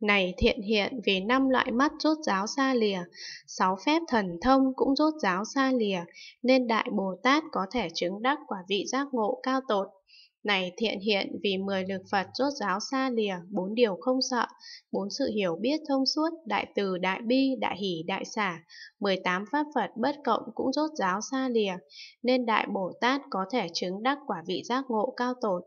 Này thiện hiện về năm loại mắt rốt giáo xa lìa, sáu phép thần thông cũng rốt giáo xa lìa, nên Đại Bồ Tát có thể chứng đắc quả vị giác ngộ cao tột. Này thiện hiện vì mười lực Phật rốt giáo xa lìa, bốn điều không sợ, bốn sự hiểu biết thông suốt, đại từ, đại bi, đại hỷ, đại xả, mười tám pháp Phật bất cộng cũng rốt giáo xa lìa, nên Đại Bồ Tát có thể chứng đắc quả vị giác ngộ cao tột.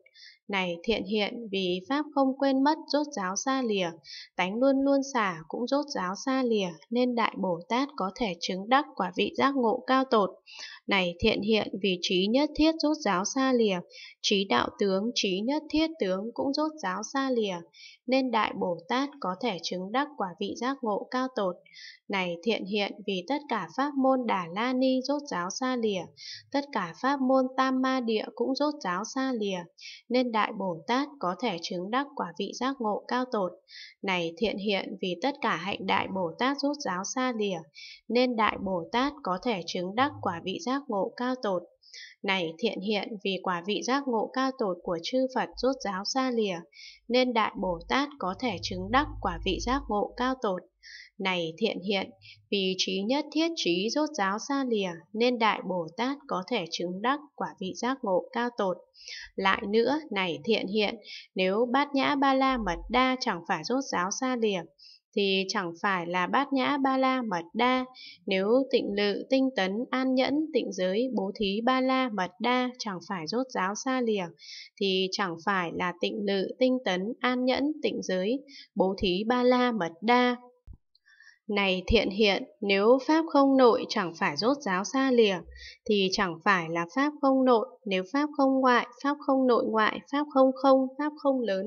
Này thiện hiện vì Pháp không quên mất rốt giáo xa lìa, tánh luôn luôn xả cũng rốt giáo xa lìa, nên Đại Bồ Tát có thể chứng đắc quả vị giác ngộ cao tột. Này thiện hiện vì trí nhất thiết rốt giáo xa lìa, Trí đạo tướng, trí nhất thiết tướng cũng rốt giáo xa lìa, nên Đại Bồ Tát có thể chứng đắc quả vị giác ngộ cao tột. Này thiện hiện vì tất cả pháp môn Đà La Ni rốt giáo xa lìa, tất cả pháp môn Tam Ma Địa cũng rốt giáo xa lìa, nên Đại Bồ Tát có thể chứng đắc quả vị giác ngộ cao tột. Này thiện hiện vì tất cả hạnh Đại Bồ Tát rốt giáo xa lìa, nên Đại Bồ Tát có thể chứng đắc quả vị giác ngộ cao tột. Này thiện hiện vì quả vị giác ngộ cao tột của chư Phật rốt giáo xa lìa, nên Đại Bồ Tát có thể chứng đắc quả vị giác ngộ cao tột. Này thiện hiện, vì trí nhất thiết trí rốt giáo xa lìa, nên Đại Bồ Tát có thể chứng đắc quả vị giác ngộ cao tột. Lại nữa, này thiện hiện, nếu bát nhã ba la mật đa chẳng phải rốt giáo xa lìa, thì chẳng phải là bát nhã ba la mật đa, nếu tịnh lự, tinh tấn, an nhẫn, tịnh giới, bố thí ba la mật đa chẳng phải rốt giáo xa lìa, thì chẳng phải là tịnh lự, tinh tấn, an nhẫn, tịnh giới, bố thí ba la mật đa. Này thiện hiện, nếu Pháp không nội chẳng phải rốt ráo xa lìa, thì chẳng phải là Pháp không nội, nếu Pháp không ngoại, Pháp không nội ngoại, Pháp không không, Pháp không lớn,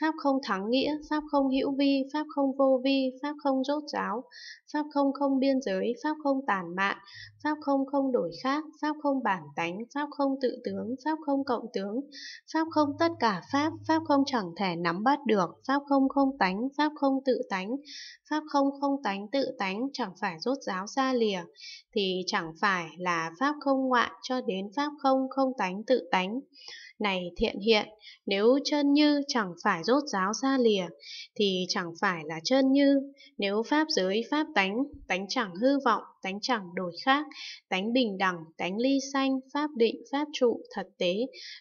Pháp không thắng nghĩa, Pháp không hữu vi, Pháp không vô vi, Pháp không rốt ráo, Pháp không không biên giới, Pháp không tàn mạn, Pháp không không đổi khác, Pháp không bản tánh, Pháp không tự tướng, Pháp không cộng tướng, Pháp không tất cả Pháp, Pháp không chẳng thể nắm bắt được, Pháp không không tánh, Pháp không tự tánh, Pháp không không tánh, tánh tự tánh chẳng phải rốt giáo xa lìa, thì chẳng phải là pháp không ngoại cho đến pháp không không tánh tự tánh. Này thiện hiện, nếu chân như chẳng phải rốt giáo xa lìa, thì chẳng phải là chân như. Nếu pháp giới pháp tánh, tánh chẳng hư vọng, tánh chẳng đổi khác, tánh bình đẳng, tánh ly sanh, pháp định, pháp trụ, thật tế,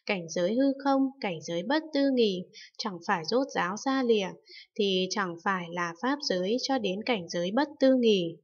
cảnh giới hư không, cảnh giới bất tư nghỉ, chẳng phải rốt giáo xa lìa, thì chẳng phải là pháp giới cho đến cảnh giới giới bất tư nghỉ.